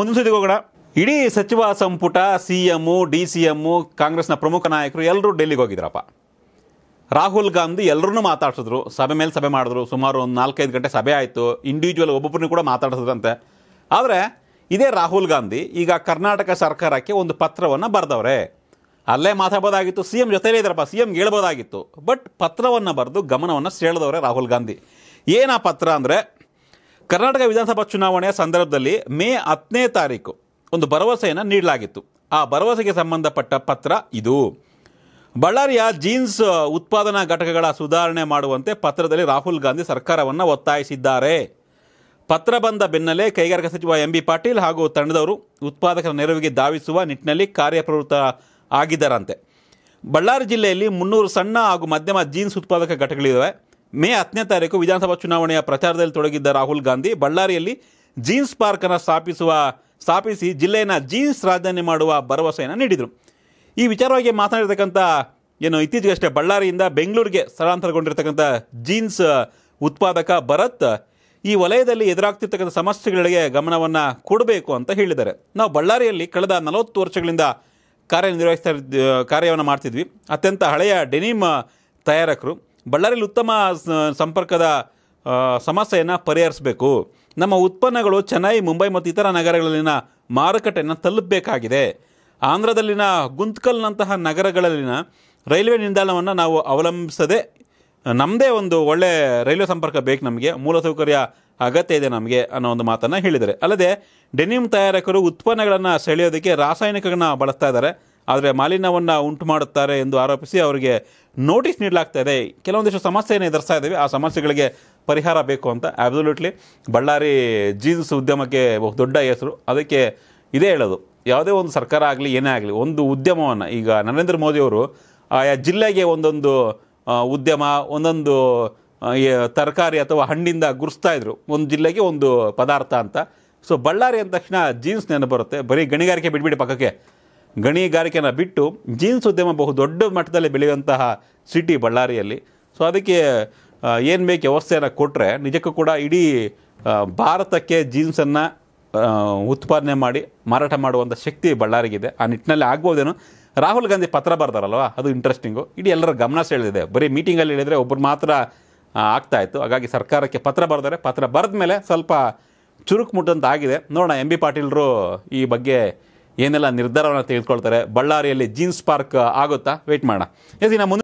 ಮುಂದಿನ ಹೋಗೋಣ ಇಡೀ ಸಚಿವ ಸಂಪುಟ C DCM D C M ಕಾಂಗ್ರೆಸ್ನ ಪ್ರಮುಖ ನಾಯಕರು ಎಲ್ಲರೂ ಡೆಲ್ಲಿಗೆ ಹೋಗಿದ್ರಪ್ಪ ರಾಹುಲ್ ಗಾಂಧಿ ಎಲ್ಲರೂ ಮಾತಾಡ್ಸಿದ್ರು ಸಭೆ ಮೇಲೆ ಸಭೆ ಮಾಡಿದ್ರು ಸುಮಾರು ಒಂದು ನಾಲ್ಕೈದು ಗಂಟೆ ಸಭೆ ಆಯಿತು ಇಂಡಿವಿಜುವಲ್ ಒಬ್ಬೊಬ್ಬರನ್ನೂ ಕೂಡ ಮಾತಾಡಿಸಿದ್ರಂತೆ ಆದರೆ ಇದೇ ರಾಹುಲ್ ಗಾಂಧಿ ಈಗ ಕರ್ನಾಟಕ ಸರ್ಕಾರಕ್ಕೆ ಒಂದು ಪತ್ರವನ್ನು ಬರೆದವ್ರೆ ಅಲ್ಲೇ ಮಾತಾಡ್ಬೋದಾಗಿತ್ತು ಸಿ ಎಂ ಜೊತೆಲೇ ಇದ್ರಪ್ಪ ಸಿ ಎಂ ಹೇಳ್ಬೋದಾಗಿತ್ತು ಬಟ್ ಪತ್ರವನ್ನು ಬರೆದು ಗಮನವನ್ನು ಸೆಳೆದವ್ರೆ ರಾಹುಲ್ ಗಾಂಧಿ ಏನ ಪತ್ರ ಅಂದರೆ ಕರ್ನಾಟಕ ವಿಧಾನಸಭಾ ಚುನಾವಣೆಯ ಸಂದರ್ಭದಲ್ಲಿ ಮೇ ಹತ್ತನೇ ತಾರೀಕು ಒಂದು ಭರವಸೆಯನ್ನು ನೀಡಲಾಗಿತ್ತು ಆ ಭರವಸೆಗೆ ಸಂಬಂಧಪಟ್ಟ ಪತ್ರ ಇದು ಬಳ್ಳಾರಿಯ ಜೀನ್ಸ್ ಉತ್ಪಾದನಾ ಘಟಕಗಳ ಸುಧಾರಣೆ ಮಾಡುವಂತೆ ಪತ್ರದಲ್ಲಿ ರಾಹುಲ್ ಗಾಂಧಿ ಸರ್ಕಾರವನ್ನು ಒತ್ತಾಯಿಸಿದ್ದಾರೆ ಪತ್ರ ಬಂದ ಬೆನ್ನಲ್ಲೇ ಕೈಗಾರಿಕಾ ಸಚಿವ ಎಂ ಬಿ ಪಾಟೀಲ್ ಹಾಗೂ ತಂಡದವರು ಉತ್ಪಾದಕರ ನೆರವಿಗೆ ಧಾವಿಸುವ ನಿಟ್ಟಿನಲ್ಲಿ ಕಾರ್ಯಪ್ರವೃತ್ತ ಆಗಿದ್ದಾರಂತೆ ಬಳ್ಳಾರಿ ಜಿಲ್ಲೆಯಲ್ಲಿ ಮುನ್ನೂರು ಸಣ್ಣ ಹಾಗೂ ಮಧ್ಯಮ ಜೀನ್ಸ್ ಉತ್ಪಾದಕ ಘಟಕಗಳಿವೆ ಮೇ ಹತ್ತನೇ ತಾರೀಕು ವಿಧಾನಸಭಾ ಚುನಾವಣೆಯ ಪ್ರಚಾರದಲ್ಲಿ ತೊಡಗಿದ್ದ ರಾಹುಲ್ ಗಾಂಧಿ ಬಳ್ಳಾರಿಯಲ್ಲಿ ಜೀನ್ಸ್ ಪಾರ್ಕನ್ನು ಸ್ಥಾಪಿಸುವ ಸ್ಥಾಪಿಸಿ ಜಿಲ್ಲೆಯನ್ನು ಜೀನ್ಸ್ ರಾಜಧಾನಿ ಮಾಡುವ ಭರವಸೆಯನ್ನು ನೀಡಿದರು ಈ ವಿಚಾರವಾಗಿ ಮಾತನಾಡಿರ್ತಕ್ಕಂಥ ಏನು ಇತ್ತೀಚೆಗಷ್ಟೇ ಬಳ್ಳಾರಿಯಿಂದ ಬೆಂಗಳೂರಿಗೆ ಸ್ಥಳಾಂತರಗೊಂಡಿರ್ತಕ್ಕಂಥ ಜೀನ್ಸ್ ಉತ್ಪಾದಕ ಭರತ್ ಈ ವಲಯದಲ್ಲಿ ಎದುರಾಗ್ತಿರ್ತಕ್ಕಂಥ ಸಮಸ್ಯೆಗಳಿಗೆ ಗಮನವನ್ನು ಕೊಡಬೇಕು ಅಂತ ಹೇಳಿದ್ದಾರೆ ನಾವು ಬಳ್ಳಾರಿಯಲ್ಲಿ ಕಳೆದ ನಲವತ್ತು ವರ್ಷಗಳಿಂದ ಕಾರ್ಯನಿರ್ವಹಿಸ್ತಾ ಕಾರ್ಯವನ್ನು ಮಾಡ್ತಿದ್ವಿ ಅತ್ಯಂತ ಹಳೆಯ ಡೆನಿಮ್ ತಯಾರಕರು ಬಳ್ಳಾರಿಯಲ್ಲಿ ಉತ್ತಮ ಸಂಪರ್ಕದ ಸಮಸ್ಯೆಯನ್ನು ಪರಿಹರಿಸಬೇಕು ನಮ್ಮ ಉತ್ಪನ್ನಗಳು ಚೆನ್ನೈ ಮುಂಬೈ ಮತ್ತು ಇತರ ನಗರಗಳಲ್ಲಿನ ಮಾರುಕಟ್ಟೆಯನ್ನು ತಲುಪಬೇಕಾಗಿದೆ ಆಂಧ್ರದಲ್ಲಿನ ಗುಂತ್ಕಲ್ನಂತಹ ನಗರಗಳಲ್ಲಿನ ರೈಲ್ವೆ ನಿಲ್ದಾಣವನ್ನು ನಾವು ಅವಲಂಬಿಸದೆ ನಮ್ಮದೇ ಒಂದು ಒಳ್ಳೆ ರೈಲ್ವೆ ಸಂಪರ್ಕ ಬೇಕು ನಮಗೆ ಮೂಲಸೌಕರ್ಯ ಅಗತ್ಯ ಇದೆ ನಮಗೆ ಅನ್ನೋ ಒಂದು ಮಾತನ್ನು ಹೇಳಿದರೆ ಅಲ್ಲದೆ ಡೆನಿಮ್ ತಯಾರಕರು ಉತ್ಪನ್ನಗಳನ್ನು ಸೆಳೆಯೋದಕ್ಕೆ ರಾಸಾಯನಿಕಗಳನ್ನ ಬಳಸ್ತಾ ಇದ್ದಾರೆ ಆದರೆ ಮಾಲಿನ್ಯವನ್ನು ಉಂಟು ಮಾಡುತ್ತಾರೆ ಎಂದು ಆರೋಪಿಸಿ ಅವರಿಗೆ ನೋಟಿಸ್ ನೀಡಲಾಗ್ತಾ ಇದೆ ಕೆಲವೊಂದಿಷ್ಟು ಸಮಸ್ಯೆಯನ್ನು ಎದುರಿಸ್ತಾ ಇದ್ದೀವಿ ಆ ಸಮಸ್ಯೆಗಳಿಗೆ ಪರಿಹಾರ ಬೇಕು ಅಂತ ಆಬ್ಸಲ್ಯೂಟ್ಲಿ ಬಳ್ಳಾರಿ ಜೀನ್ಸ್ ಉದ್ಯಮಕ್ಕೆ ಬಹು ದೊಡ್ಡ ಹೆಸರು ಅದಕ್ಕೆ ಇದೇ ಹೇಳೋದು ಯಾವುದೇ ಒಂದು ಸರ್ಕಾರ ಆಗಲಿ ಏನೇ ಆಗಲಿ ಒಂದು ಉದ್ಯಮವನ್ನು ಈಗ ನರೇಂದ್ರ ಮೋದಿಯವರು ಆಯಾ ಜಿಲ್ಲೆಗೆ ಒಂದೊಂದು ಉದ್ಯಮ ಒಂದೊಂದು ತರಕಾರಿ ಅಥವಾ ಹಣ್ಣಿಂದ ಗುರುಸ್ತಾ ಇದ್ರು ಒಂದು ಜಿಲ್ಲೆಗೆ ಒಂದು ಪದಾರ್ಥ ಅಂತ ಸೊ ಬಳ್ಳಾರಿ ಅಂದ ತಕ್ಷಣ ಜೀನ್ಸ್ ನೆನಪು ಬರುತ್ತೆ ಬರೀ ಗಣಿಗಾರಿಕೆ ಬಿಡ್ಬಿಡಿ ಪಕ್ಕಕ್ಕೆ ಗಣಿಗಾರಿಕೆಯನ್ನು ಬಿಟ್ಟು ಜೀನ್ಸ್ ಉದ್ಯಮ ಬಹು ದೊಡ್ಡ ಮಟ್ಟದಲ್ಲಿ ಬೆಳೆಯುವಂತಹ ಸಿಟಿ ಬಳ್ಳಾರಿಯಲ್ಲಿ ಸೊ ಅದಕ್ಕೆ ಏನು ಬೇಕು ವ್ಯವಸ್ಥೆಯನ್ನು ಕೊಟ್ಟರೆ ನಿಜಕ್ಕೂ ಕೂಡ ಇಡೀ ಭಾರತಕ್ಕೆ ಜೀನ್ಸನ್ನು ಉತ್ಪಾದನೆ ಮಾಡಿ ಮಾರಾಟ ಮಾಡುವಂಥ ಶಕ್ತಿ ಬಳ್ಳಾರಿಗಿದೆ ಆ ನಿಟ್ಟಿನಲ್ಲಿ ಆಗ್ಬೋದೇನು ರಾಹುಲ್ ಗಾಂಧಿ ಪತ್ರ ಬರ್ತಾರಲ್ವ ಅದು ಇಂಟ್ರೆಸ್ಟಿಂಗು ಇಡೀ ಎಲ್ಲರ ಗಮನ ಸೆಳೆದಿದೆ ಬರೀ ಮೀಟಿಂಗಲ್ಲಿ ಹೇಳಿದರೆ ಒಬ್ಬರು ಮಾತ್ರ ಆಗ್ತಾಯಿತ್ತು ಹಾಗಾಗಿ ಸರ್ಕಾರಕ್ಕೆ ಪತ್ರ ಬರೆದರೆ ಪತ್ರ ಬರೆದ ಮೇಲೆ ಸ್ವಲ್ಪ ಚುರುಕು ಮುಟ್ಟಂತ ಆಗಿದೆ ನೋಡೋಣ ಎಂ ಬಿ ಪಾಟೀಲರು ಈ ಬಗ್ಗೆ ಏನೆಲ್ಲ ನಿರ್ಧಾರವನ್ನು ತೆಗೆದುಕೊಳ್ತಾರೆ ಬಳ್ಳಾರಿಯಲ್ಲಿ ಜೀನ್ಸ್ ಪಾರ್ಕ್ ಆಗುತ್ತಾ ವೇಟ್ ಮಾಡೋಣ ಎಸ್ ಇನ್ನು